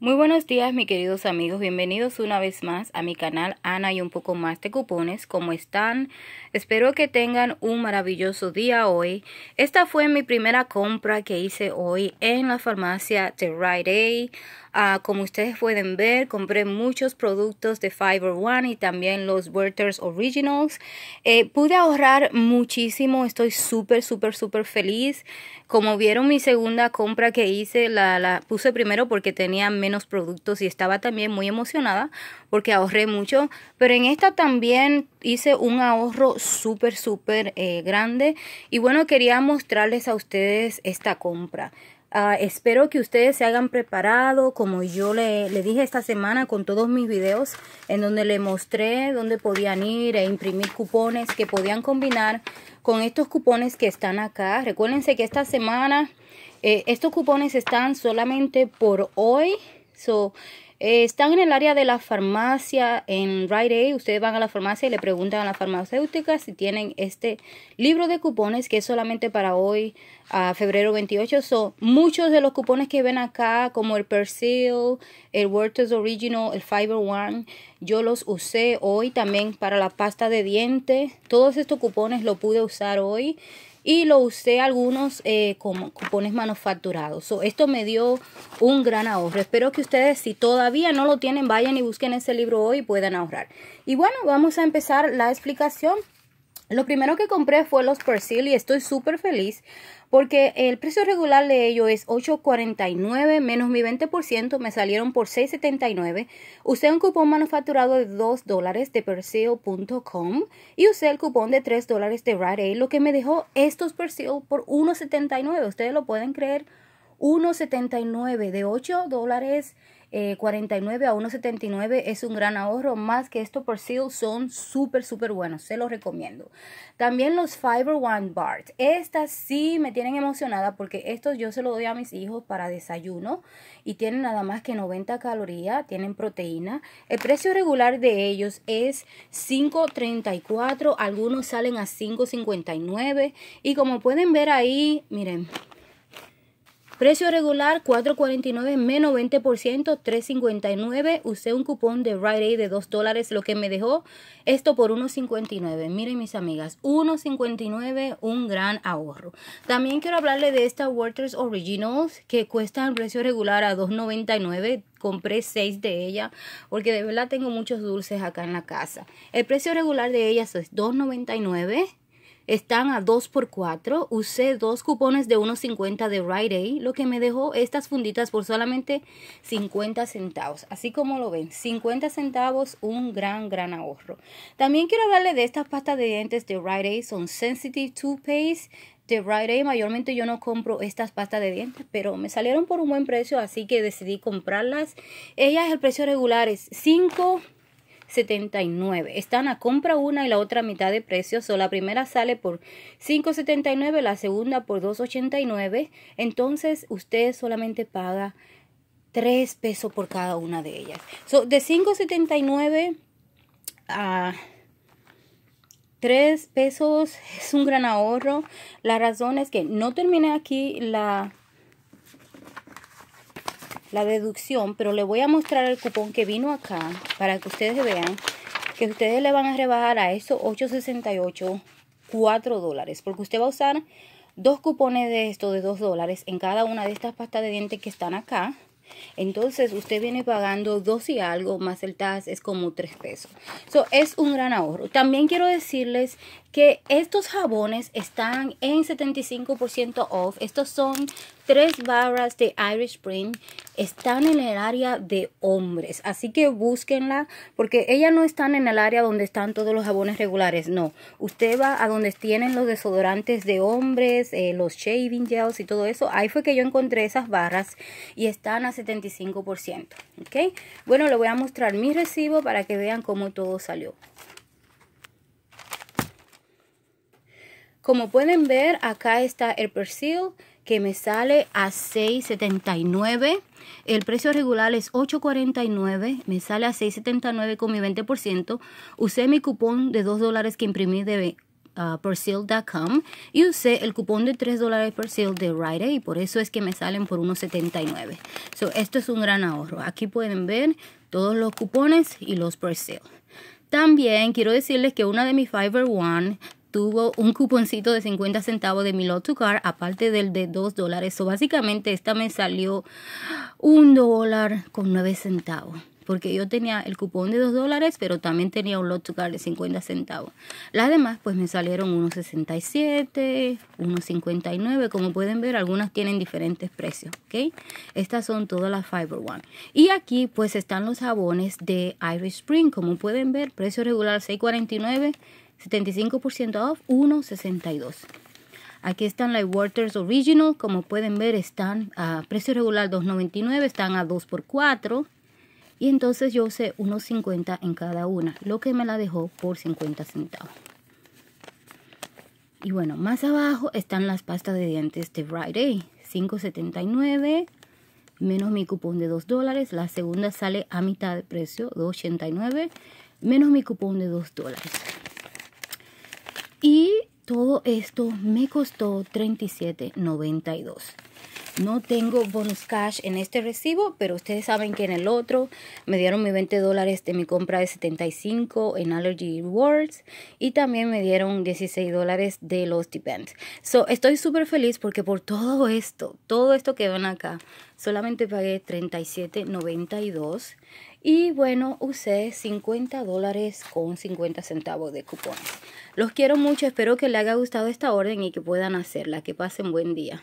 Muy buenos días mis queridos amigos, bienvenidos una vez más a mi canal Ana y un poco más de cupones, ¿cómo están? Espero que tengan un maravilloso día hoy. Esta fue mi primera compra que hice hoy en la farmacia The Rite Aid. Ah, como ustedes pueden ver, compré muchos productos de Fiber One y también los Werther's Originals. Eh, pude ahorrar muchísimo, estoy súper, súper, súper feliz. Como vieron mi segunda compra que hice, la, la puse primero porque tenía menos productos y estaba también muy emocionada porque ahorré mucho. Pero en esta también hice un ahorro súper, súper eh, grande. Y bueno, quería mostrarles a ustedes esta compra. Ah, espero que ustedes se hagan preparado, como yo le, dije esta semana con todos mis videos, en donde le mostré dónde podían ir e imprimir cupones que podían combinar con estos cupones que están acá. Recuérdense que esta semana eh, estos cupones están solamente por hoy. So, eh, están en el área de la farmacia en Rite Aid. Ustedes van a la farmacia y le preguntan a la farmacéutica si tienen este libro de cupones que es solamente para hoy, a febrero 28. Son muchos de los cupones que ven acá, como el Persil, el WordTest Original, el Fiber One. Yo los usé hoy también para la pasta de diente. Todos estos cupones lo pude usar hoy y lo usé algunos eh, como cupones manufacturados. esto me dio un gran ahorro. Espero que ustedes, si todavía no lo tienen, vayan y busquen ese libro hoy y puedan ahorrar. Y bueno, vamos a empezar la explicación lo primero que compré fue los Persil y estoy súper feliz porque el precio regular de ellos es $8.49 menos mi 20%, me salieron por $6.79. Usé un cupón manufacturado de $2 de Persil.com y usé el cupón de $3 de Rite Aid, lo que me dejó estos Persil por $1.79. Ustedes lo pueden creer, $1.79 de $8 49 eh, a 1.79 es un gran ahorro, más que esto por seal son súper, súper buenos, se los recomiendo. También los Fiber One Bart, estas sí me tienen emocionada porque estos yo se los doy a mis hijos para desayuno y tienen nada más que 90 calorías, tienen proteína. El precio regular de ellos es 5.34, algunos salen a 5.59 y como pueden ver ahí, miren, Precio regular 4.49 menos 20%, 3.59. Usé un cupón de Rite Aid de 2 dólares, lo que me dejó esto por 1.59. Miren mis amigas, 1.59, un gran ahorro. También quiero hablarle de esta Waters Originals que cuesta el precio regular a 2.99 compré seis de ellas porque de verdad tengo muchos dulces acá en la casa. El precio regular de ellas es $2.99 están a 2 x 4 Usé dos cupones de 1.50 de Rite Aid, lo que me dejó estas funditas por solamente 50 centavos. Así como lo ven, 50 centavos, un gran, gran ahorro. También quiero hablarle de estas pastas de dientes de Rite Aid. Son Sensitive Toothpaste de Rite Aid. Mayormente yo no compro estas pastas de dientes, pero me salieron por un buen precio, así que decidí comprarlas. Ellas el precio regular es 5 79. Están a compra una y la otra a mitad de precio. So, la primera sale por 5.79, la segunda por 2.89. Entonces usted solamente paga 3 pesos por cada una de ellas. de 5.79 a... 3 pesos es un gran ahorro. La razón es que no terminé aquí la la deducción, pero le voy a mostrar el cupón que vino acá para que ustedes vean que ustedes le van a rebajar a eso 868 4 dólares, porque usted va a usar dos cupones de esto de 2 dólares en cada una de estas pastas de dientes que están acá. Entonces usted viene pagando dos y algo más el TAS es como tres pesos. Eso es un gran ahorro. También quiero decirles que estos jabones están en 75% off. Estos son tres barras de Irish Spring. Están en el área de hombres. Así que búsquenla porque ellas no están en el área donde están todos los jabones regulares. No. Usted va a donde tienen los desodorantes de hombres, eh, los shaving gels y todo eso. Ahí fue que yo encontré esas barras y están a 75%. okay Bueno, le voy a mostrar mi recibo para que vean cómo todo salió. Como pueden ver, acá está el Perseal que me sale a 6.79. El precio regular es 8.49. Me sale a 6.79 con mi 20%. Usé mi cupón de 2 que imprimí de Uh, y usé el cupón de 3 dólares persil de Rite y por eso es que me salen por 1.79. So, esto es un gran ahorro. Aquí pueden ver todos los cupones y los Perseal. También quiero decirles que una de mis Fiverr One tuvo un cuponcito de 50 centavos de Milo to Car, aparte del de 2 dólares. O básicamente, esta me salió un dólar con 9 centavos porque yo tenía el cupón de 2 dólares, pero también tenía un lot to car de 50 centavos. Las demás pues me salieron unos 67, unos como pueden ver algunas tienen diferentes precios, ¿ok? Estas son todas las Fiber One. Y aquí pues están los jabones de Irish Spring, como pueden ver, precio regular 649 75% off, 1.62. Aquí están las Waters Original, como pueden ver están a precio regular 2.99, están a 2 por 4 y entonces yo usé $1.50 en cada una, lo que me la dejó por 50 centavos. Y bueno, más abajo están las pastas de dientes de Friday, 5.79 menos mi cupón de 2 dólares. La segunda sale a mitad de precio, 2.89 menos mi cupón de 2 dólares. Y todo esto me costó $37.92. No tengo bonus cash en este recibo, pero ustedes saben que en el otro me dieron mis 20 dólares de mi compra de 75 en Allergy Rewards y también me dieron 16 dólares de los depends. So, estoy súper feliz porque por todo esto, todo esto que ven acá, solamente pagué 37.92 y bueno, usé 50 dólares con 50 centavos de cupones. Los quiero mucho, espero que les haya gustado esta orden y que puedan hacerla. Que pasen buen día.